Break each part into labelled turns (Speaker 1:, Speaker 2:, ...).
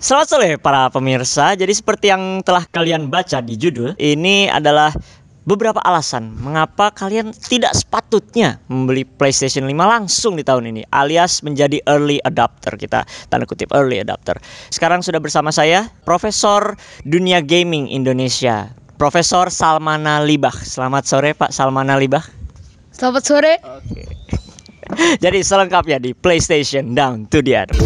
Speaker 1: Selamat sore para pemirsa. Jadi seperti yang telah kalian baca di judul, ini adalah beberapa alasan mengapa kalian tidak sepatutnya membeli PlayStation 5 langsung di tahun ini, alias menjadi early adapter kita, tanda kutip early adapter. Sekarang sudah bersama saya Profesor Dunia Gaming Indonesia, Profesor Salmana Libah. Selamat sore Pak Salmana Libah. Selamat sore. Oke. Jadi selengkapnya di PlayStation Down to the Earth.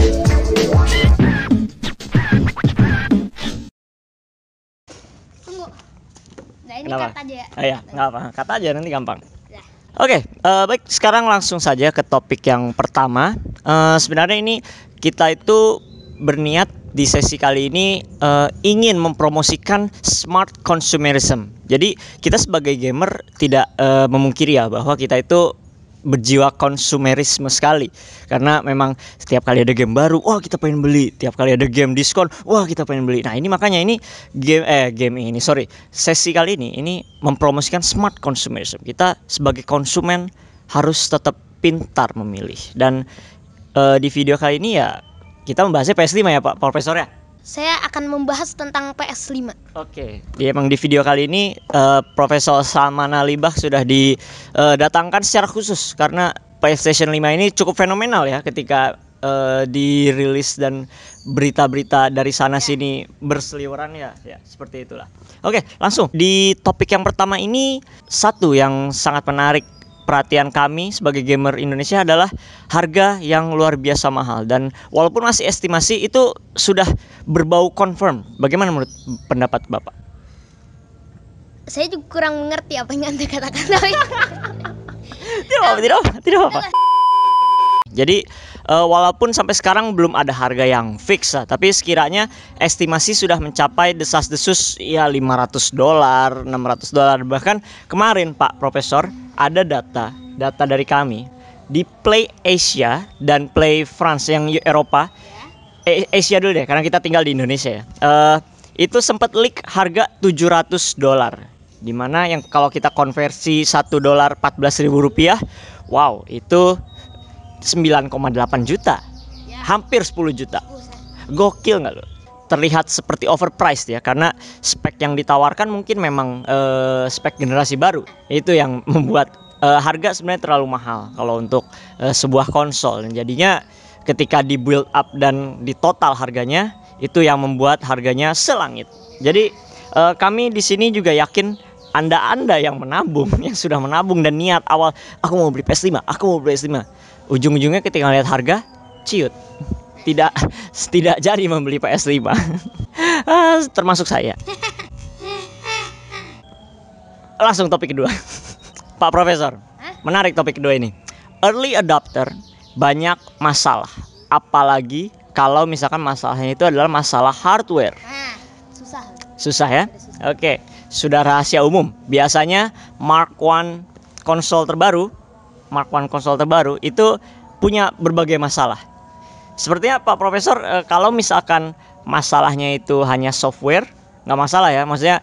Speaker 1: ini kenapa? kata aja. Ya. Oh, iya, nggak apa. Kata aja nanti gampang. Oke, okay, uh, eh, baik sekarang langsung saja ke topik yang pertama. Uh, sebenarnya ini kita itu berniat di sesi kali ini uh, ingin mempromosikan smart consumerism. Jadi kita sebagai gamer tidak uh, memungkiri ya bahwa kita itu berjiwa konsumerisme sekali karena memang setiap kali ada game baru wah kita pengen beli tiap kali ada game diskon wah kita pengen beli nah ini makanya ini game eh game ini sorry sesi kali ini ini mempromosikan smart consumerism kita sebagai konsumen harus tetap pintar memilih dan uh, di video kali ini ya kita membahasnya PS5 ya Pak Profesor ya saya akan membahas tentang PS5. Oke. Okay. emang di video kali ini uh, Profesor Salman Alibah sudah didatangkan eh, secara khusus karena PlayStation 5 ini cukup fenomenal ya ketika uh, dirilis dan berita-berita dari sana ya. sini berseliweran ya ya seperti itulah oke langsung di topik yang pertama ini satu yang sangat menarik perhatian kami sebagai gamer Indonesia adalah harga yang luar biasa mahal dan walaupun masih estimasi itu sudah berbau confirm. Bagaimana menurut pendapat Bapak? Saya juga kurang mengerti apa yang Anda katakan tapi tidak apa tidak apa-apa. apa jadi uh, walaupun sampai sekarang belum ada harga yang fix lah, eh, tapi sekiranya estimasi sudah mencapai desas-desus ya 500 dolar, 600 dolar bahkan kemarin Pak Profesor ada data data dari kami di Play Asia dan Play France yang Eropa ya. eh, Asia dulu deh karena kita tinggal di Indonesia ya. Uh, itu sempat leak harga 700 dolar dimana yang kalau kita konversi 1 dolar ribu rupiah wow itu 9,8 juta. Ya. Hampir 10 juta. Gokil nggak lo? Terlihat seperti overpriced ya karena spek yang ditawarkan mungkin memang uh, spek generasi baru. Itu yang membuat uh, harga sebenarnya terlalu mahal kalau untuk uh, sebuah konsol. Dan jadinya ketika di build up dan di total harganya itu yang membuat harganya selangit. Jadi uh, kami di sini juga yakin anda-anda yang menabung, yang sudah menabung dan niat awal aku mau beli PS5, aku mau beli PS5 ujung-ujungnya ketika lihat harga ciut tidak tidak jadi membeli PS5 ah, termasuk saya langsung topik kedua Pak Profesor menarik topik kedua ini early adopter banyak masalah apalagi kalau misalkan masalahnya itu adalah masalah hardware ah, susah ya oke sudah rahasia umum biasanya Mark One konsol terbaru Mark One konsol terbaru itu punya berbagai masalah. Sepertinya Pak Profesor eh, kalau misalkan masalahnya itu hanya software nggak masalah ya, maksudnya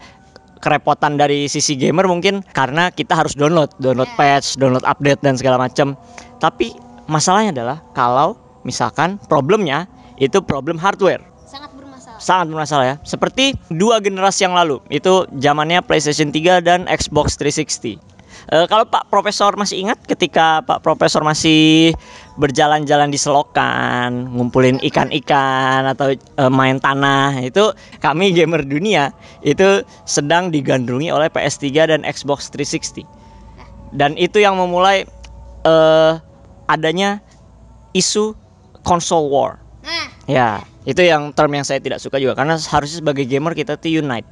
Speaker 1: kerepotan dari sisi gamer mungkin karena kita harus download, download iya. patch, download update dan segala macam. Tapi masalahnya adalah kalau misalkan problemnya itu problem hardware sangat bermasalah. sangat bermasalah ya. Seperti dua generasi yang lalu, itu zamannya PlayStation 3 dan Xbox 360. E, kalau Pak Profesor masih ingat ketika Pak Profesor masih berjalan-jalan di selokan, ngumpulin ikan-ikan atau e, main tanah, itu kami gamer dunia itu sedang digandrungi oleh PS3 dan Xbox 360. Dan itu yang memulai e, adanya isu console war. Ah. Ya, itu yang term yang saya tidak suka juga karena harusnya sebagai gamer kita tuh unite.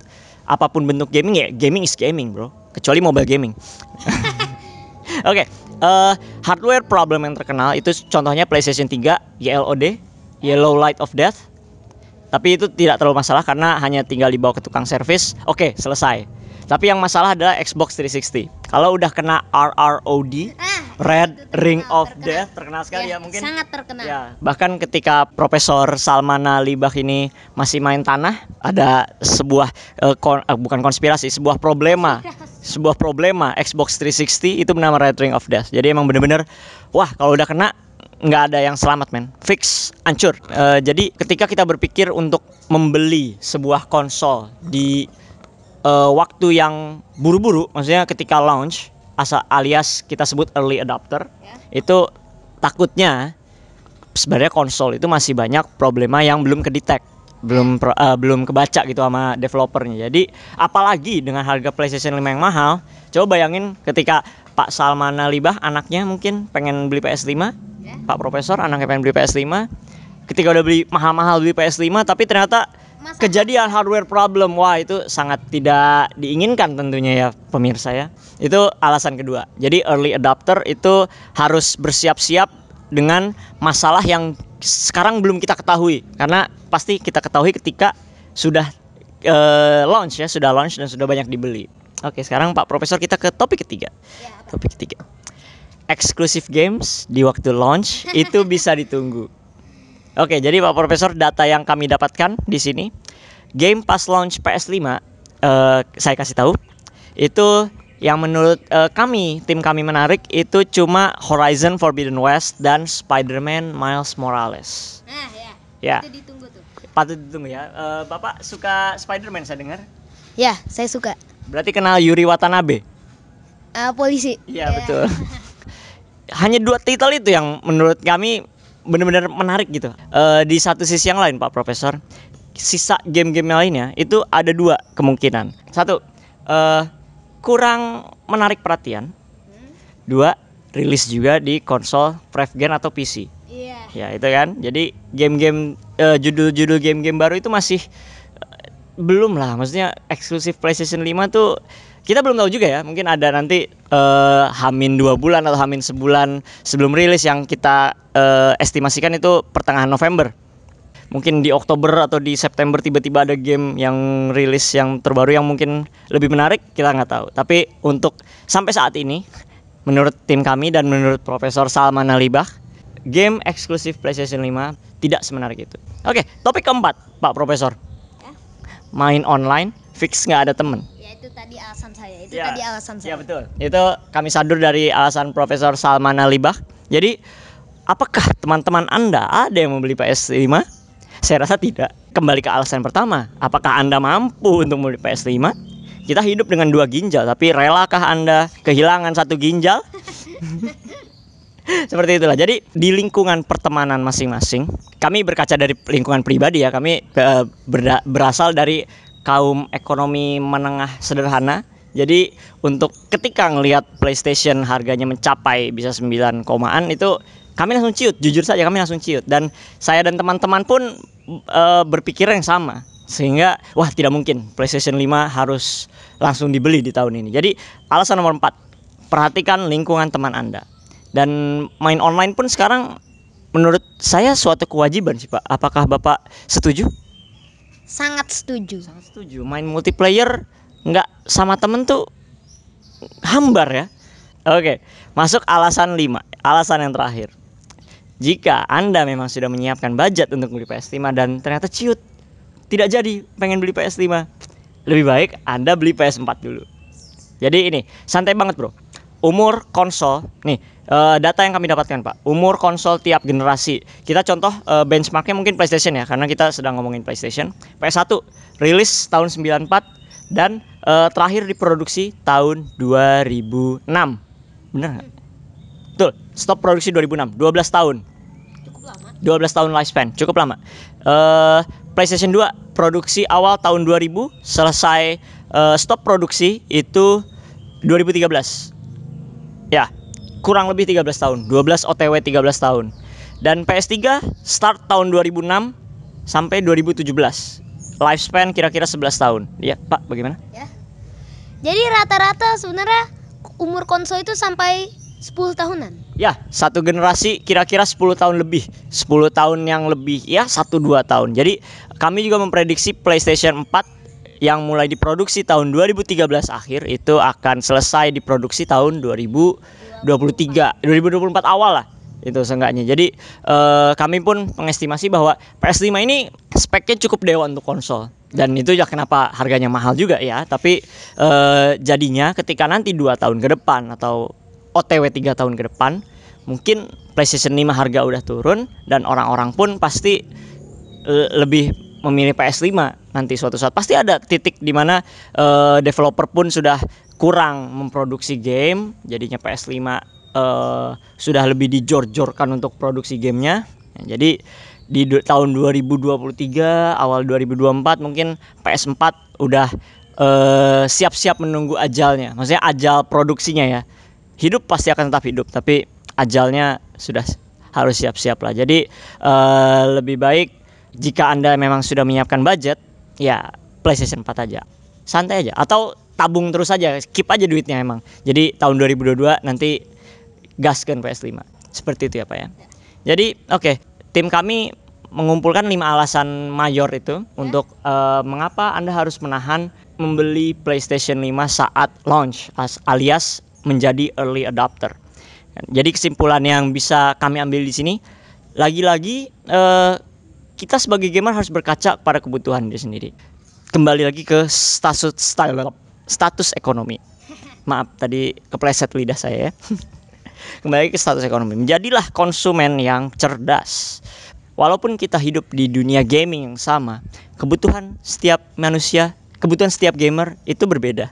Speaker 1: Apapun bentuk gaming ya, gaming is gaming, bro kecuali mobile gaming. Oke, okay, uh, eh, hardware problem yang terkenal itu contohnya PlayStation 3 YLOD, Yellow Light of Death. Tapi itu tidak terlalu masalah karena hanya tinggal dibawa ke tukang servis. Oke, okay, selesai tapi yang masalah adalah Xbox 360. Kalau udah kena RROD, ah, Red terkenal, Ring of terkenal. Death, terkenal sekali ya, ya mungkin. Sangat terkenal. Ya, bahkan ketika Profesor Salman Libah ini masih main tanah, ada sebuah uh, kon, uh, bukan konspirasi, sebuah problema. Sebuah problema Xbox 360 itu bernama Red Ring of Death. Jadi emang bener-bener wah kalau udah kena nggak ada yang selamat men fix hancur uh, jadi ketika kita berpikir untuk membeli sebuah konsol di uh, waktu yang buru-buru, maksudnya ketika launch asal alias kita sebut early adopter, yeah. itu takutnya sebenarnya konsol itu masih banyak problema yang belum kedetek belum pro, uh, belum kebaca gitu sama developernya. Jadi apalagi dengan harga PlayStation 5 yang mahal, coba bayangin ketika Pak Salman Alibah anaknya mungkin pengen beli PS5, yeah. Pak Profesor anaknya pengen beli PS5, ketika udah beli mahal-mahal beli PS5 tapi ternyata kejadian hardware problem wah itu sangat tidak diinginkan tentunya ya pemirsa ya itu alasan kedua jadi early adapter itu harus bersiap-siap dengan masalah yang sekarang belum kita ketahui karena pasti kita ketahui ketika sudah uh, launch ya sudah launch dan sudah banyak dibeli oke sekarang pak profesor kita ke topik ketiga ya, topik ketiga eksklusif games di waktu launch itu bisa ditunggu Oke, jadi Pak Profesor data yang kami dapatkan di sini game pas launch PS5 uh, eh, saya kasih tahu itu yang menurut uh, kami tim kami menarik itu cuma Horizon Forbidden West dan Spider-Man Miles Morales. Nah, ya. Ya. Patut ditunggu tuh. Patut ditunggu ya. Uh, Bapak suka Spider-Man saya dengar? Ya, saya suka. Berarti kenal Yuri Watanabe? Uh, polisi. Iya, yeah. betul. Hanya dua titel itu yang menurut kami benar-benar menarik gitu. Uh, di satu sisi yang lain Pak Profesor, sisa game-game lainnya itu ada dua kemungkinan. Satu, uh, kurang menarik perhatian. Dua, rilis juga di konsol, prevgen atau PC. Iya. Yeah. Ya itu kan. Jadi game-game uh, judul-judul game-game baru itu masih belum lah. Maksudnya eksklusif PlayStation 5 tuh kita belum tahu juga ya mungkin ada nanti uh, hamin dua bulan atau hamin sebulan sebelum rilis yang kita uh, estimasikan itu pertengahan November mungkin di Oktober atau di September tiba-tiba ada game yang rilis yang terbaru yang mungkin lebih menarik kita nggak tahu tapi untuk sampai saat ini menurut tim kami dan menurut Profesor Salman Alibah game eksklusif PlayStation 5 tidak semenarik itu oke topik keempat Pak Profesor ya. main online fix nggak ada temen Ya, itu tadi alasan saya. Itu ya. tadi alasan ya, saya. Ya betul. Itu kami sadur dari alasan Profesor Salman Alibah. Jadi apakah teman-teman Anda ada yang membeli PS5? Saya rasa tidak. Kembali ke alasan pertama, apakah Anda mampu untuk membeli PS5? Kita hidup dengan dua ginjal, tapi relakah Anda kehilangan satu ginjal? Seperti itulah. Jadi di lingkungan pertemanan masing-masing, kami berkaca dari lingkungan pribadi ya. Kami eh, berasal dari kaum ekonomi menengah sederhana. Jadi untuk ketika ngelihat PlayStation harganya mencapai bisa 9 komaan itu kami langsung ciut, jujur saja kami langsung ciut dan saya dan teman-teman pun e, berpikir yang sama sehingga wah tidak mungkin PlayStation 5 harus langsung dibeli di tahun ini. Jadi alasan nomor 4, perhatikan lingkungan teman Anda. Dan main online pun sekarang menurut saya suatu kewajiban sih Pak. Apakah Bapak setuju? Sangat setuju. Sangat setuju. Main multiplayer nggak sama temen tuh hambar ya. Oke, masuk alasan 5. Alasan yang terakhir. Jika Anda memang sudah menyiapkan budget untuk beli PS5 dan ternyata ciut, tidak jadi pengen beli PS5, lebih baik Anda beli PS4 dulu. Jadi ini, santai banget, Bro umur konsol nih uh, data yang kami dapatkan pak umur konsol tiap generasi kita contoh uh, benchmarknya mungkin PlayStation ya karena kita sedang ngomongin PlayStation PS1 rilis tahun 94 dan uh, terakhir diproduksi tahun 2006 benar gak? betul stop produksi 2006 12 tahun cukup lama 12 tahun lifespan cukup lama uh, PlayStation 2 produksi awal tahun 2000 selesai uh, stop produksi itu 2013 ya kurang lebih 13 tahun 12 OTW 13 tahun dan PS3 start tahun 2006 sampai 2017 lifespan kira-kira 11 tahun ya Pak bagaimana ya jadi rata-rata sebenarnya umur konsol itu sampai 10 tahunan ya satu generasi kira-kira 10 tahun lebih 10 tahun yang lebih ya 1-2 tahun jadi kami juga memprediksi PlayStation 4 yang mulai diproduksi tahun 2013 akhir itu akan selesai diproduksi tahun 2023 2024 awal lah itu seenggaknya jadi eh, kami pun mengestimasi bahwa PS5 ini speknya cukup dewa untuk konsol dan itu ya kenapa harganya mahal juga ya tapi eh, jadinya ketika nanti dua tahun ke depan atau OTW tiga tahun ke depan mungkin PlayStation 5 harga udah turun dan orang-orang pun pasti eh, lebih memilih PS5 nanti suatu saat pasti ada titik di mana uh, developer pun sudah kurang memproduksi game jadinya PS5 uh, eh, sudah lebih dijor-jorkan untuk produksi gamenya jadi di tahun 2023 awal 2024 mungkin PS4 udah eh, siap-siap uh, menunggu ajalnya maksudnya ajal produksinya ya hidup pasti akan tetap hidup tapi ajalnya sudah harus siap-siap lah jadi uh, lebih baik jika Anda memang sudah menyiapkan budget, ya PlayStation 4 aja. Santai aja atau tabung terus aja, keep aja duitnya emang. Jadi tahun 2022 nanti gaskan PS5. Seperti itu ya, Pak ya. Jadi, oke, okay. tim kami mengumpulkan lima alasan mayor itu yeah. untuk uh, mengapa Anda harus menahan membeli PlayStation 5 saat launch alias menjadi early adopter. Jadi kesimpulan yang bisa kami ambil di sini lagi-lagi uh, kita sebagai gamer harus berkaca pada kebutuhan dia sendiri. Kembali lagi ke status style, status ekonomi. Maaf tadi kepleset lidah saya ya. Kembali ke status ekonomi. Menjadilah konsumen yang cerdas. Walaupun kita hidup di dunia gaming yang sama, kebutuhan setiap manusia, kebutuhan setiap gamer itu berbeda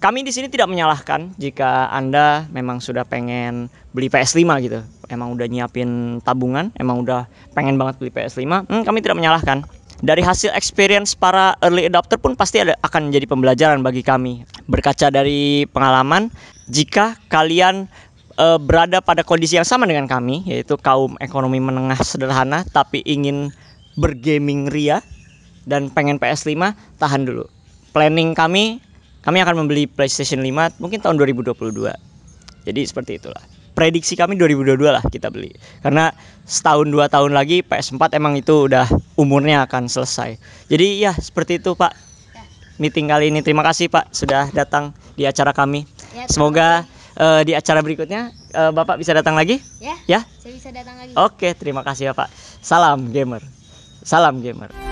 Speaker 1: kami di sini tidak menyalahkan jika Anda memang sudah pengen beli PS5 gitu. Emang udah nyiapin tabungan, emang udah pengen banget beli PS5, hmm, kami tidak menyalahkan. Dari hasil experience para early adopter pun pasti ada, akan jadi pembelajaran bagi kami. Berkaca dari pengalaman, jika kalian e, berada pada kondisi yang sama dengan kami, yaitu kaum ekonomi menengah sederhana tapi ingin bergaming ria dan pengen PS5, tahan dulu. Planning kami kami akan membeli PlayStation 5 mungkin tahun 2022. Jadi seperti itulah. Prediksi kami 2022 lah kita beli. Karena setahun dua tahun lagi PS4 emang itu udah umurnya akan selesai. Jadi ya seperti itu Pak. Ya. Meeting kali ini terima kasih Pak sudah datang di acara kami. Ya, Semoga uh, di acara berikutnya uh, Bapak bisa datang lagi. Ya. Ya. Saya bisa datang lagi. Oke, terima kasih Bapak. Pak. Salam gamer. Salam gamer.